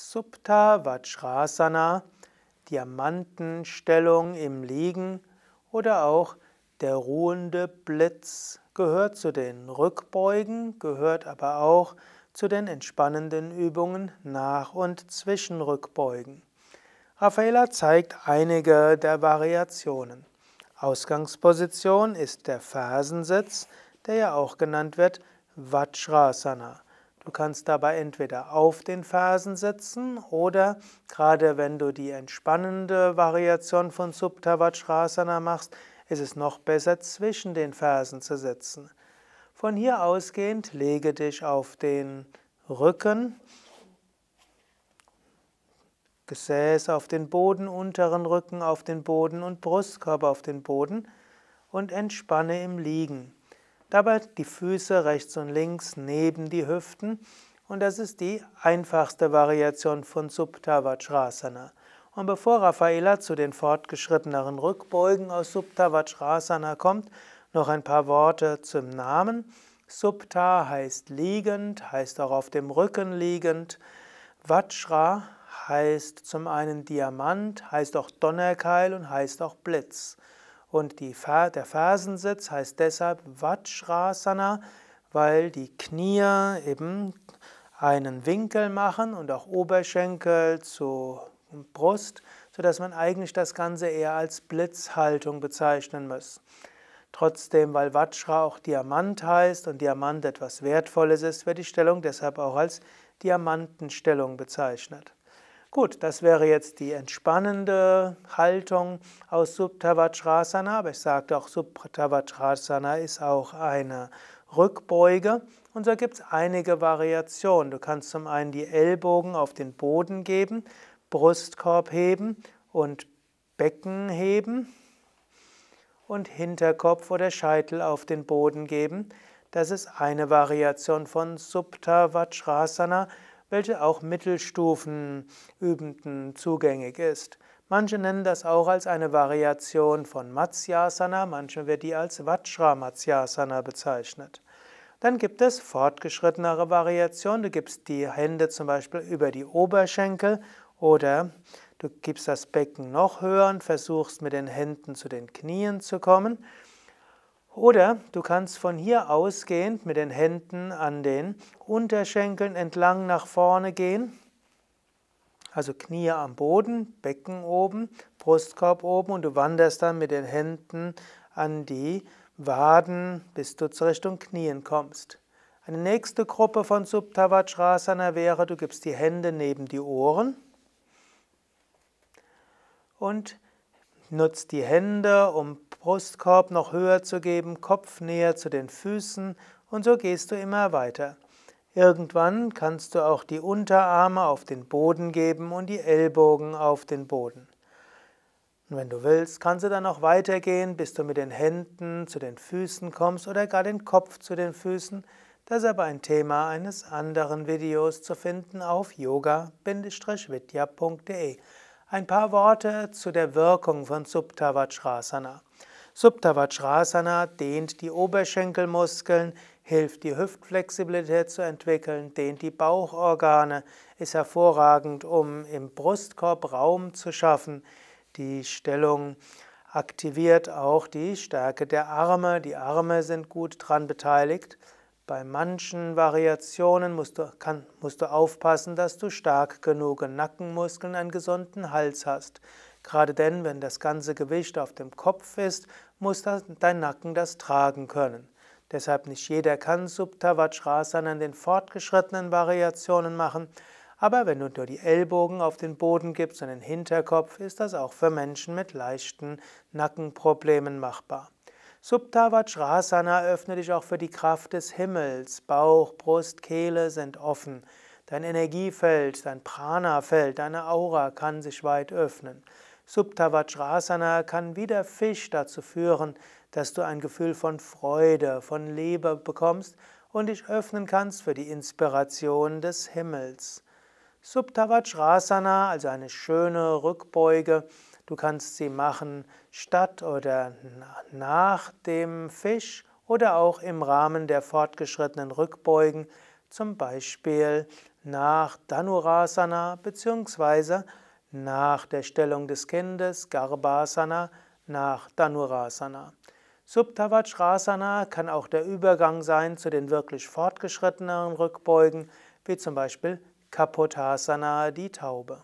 Supta Vajrasana, Diamantenstellung im Liegen oder auch der ruhende Blitz gehört zu den Rückbeugen, gehört aber auch zu den entspannenden Übungen nach und zwischen Rückbeugen. Raffaella zeigt einige der Variationen. Ausgangsposition ist der Fersensitz, der ja auch genannt wird Vajrasana. Du kannst dabei entweder auf den Fersen sitzen oder gerade wenn du die entspannende Variation von Subtavashrasana machst, ist es noch besser zwischen den Fersen zu sitzen. Von hier ausgehend lege dich auf den Rücken, Gesäß auf den Boden, unteren Rücken auf den Boden und Brustkorb auf den Boden und entspanne im Liegen. Dabei die Füße rechts und links neben die Hüften. Und das ist die einfachste Variation von Supta Vajrasana. Und bevor Raffaella zu den fortgeschritteneren Rückbeugen aus Supta Vajrasana kommt, noch ein paar Worte zum Namen. Subta heißt liegend, heißt auch auf dem Rücken liegend. Vajra heißt zum einen Diamant, heißt auch Donnerkeil und heißt auch Blitz. Und die, der Fersensitz heißt deshalb Vajrasana, weil die Knie eben einen Winkel machen und auch Oberschenkel zu Brust, sodass man eigentlich das Ganze eher als Blitzhaltung bezeichnen muss. Trotzdem, weil Vajra auch Diamant heißt und Diamant etwas Wertvolles ist, wird die Stellung deshalb auch als Diamantenstellung bezeichnet. Gut, das wäre jetzt die entspannende Haltung aus Subtavachrasana, aber ich sagte auch, Subtavachrasana ist auch eine Rückbeuge und so gibt es einige Variationen. Du kannst zum einen die Ellbogen auf den Boden geben, Brustkorb heben und Becken heben und Hinterkopf oder Scheitel auf den Boden geben. Das ist eine Variation von Subtavachrasana welche auch Mittelstufenübenden zugängig ist. Manche nennen das auch als eine Variation von Matsyasana, manche wird die als Vajra-Matsyasana bezeichnet. Dann gibt es fortgeschrittenere Variationen. Du gibst die Hände zum Beispiel über die Oberschenkel oder du gibst das Becken noch höher und versuchst mit den Händen zu den Knien zu kommen. Oder du kannst von hier ausgehend mit den Händen an den Unterschenkeln entlang nach vorne gehen. Also Knie am Boden, Becken oben, Brustkorb oben und du wanderst dann mit den Händen an die Waden, bis du zur Richtung Knien kommst. Eine nächste Gruppe von Subtavashrasana wäre, du gibst die Hände neben die Ohren und nutzt die Hände, um Brustkorb noch höher zu geben, Kopf näher zu den Füßen und so gehst du immer weiter. Irgendwann kannst du auch die Unterarme auf den Boden geben und die Ellbogen auf den Boden. Und wenn du willst, kannst du dann noch weitergehen, bis du mit den Händen zu den Füßen kommst oder gar den Kopf zu den Füßen. Das ist aber ein Thema eines anderen Videos zu finden auf yoga-vidya.de. Ein paar Worte zu der Wirkung von Subtavashrasana. Subtavachrasana dehnt die Oberschenkelmuskeln, hilft die Hüftflexibilität zu entwickeln, dehnt die Bauchorgane, ist hervorragend, um im Brustkorb Raum zu schaffen. Die Stellung aktiviert auch die Stärke der Arme. Die Arme sind gut dran beteiligt. Bei manchen Variationen musst du, kann, musst du aufpassen, dass du stark genug Nackenmuskeln, einen gesunden Hals hast. Gerade denn, wenn das ganze Gewicht auf dem Kopf ist, muss das, dein Nacken das tragen können. Deshalb nicht jeder kann Subtavashrasana in den fortgeschrittenen Variationen machen, aber wenn du nur die Ellbogen auf den Boden gibst und den Hinterkopf, ist das auch für Menschen mit leichten Nackenproblemen machbar. Subtavashrasana öffnet dich auch für die Kraft des Himmels. Bauch, Brust, Kehle sind offen. Dein Energiefeld, dein Prana-Feld, deine Aura kann sich weit öffnen. Subtavachrasana kann wie der Fisch dazu führen, dass du ein Gefühl von Freude, von Liebe bekommst und dich öffnen kannst für die Inspiration des Himmels. Subtavachrasana, also eine schöne Rückbeuge, du kannst sie machen statt oder nach dem Fisch oder auch im Rahmen der fortgeschrittenen Rückbeugen, zum Beispiel nach Danurasana bzw nach der Stellung des Kindes Garbhasana nach Danurasana. Subtavachrasana kann auch der Übergang sein zu den wirklich fortgeschritteneren Rückbeugen, wie zum Beispiel Kapotasana, die Taube.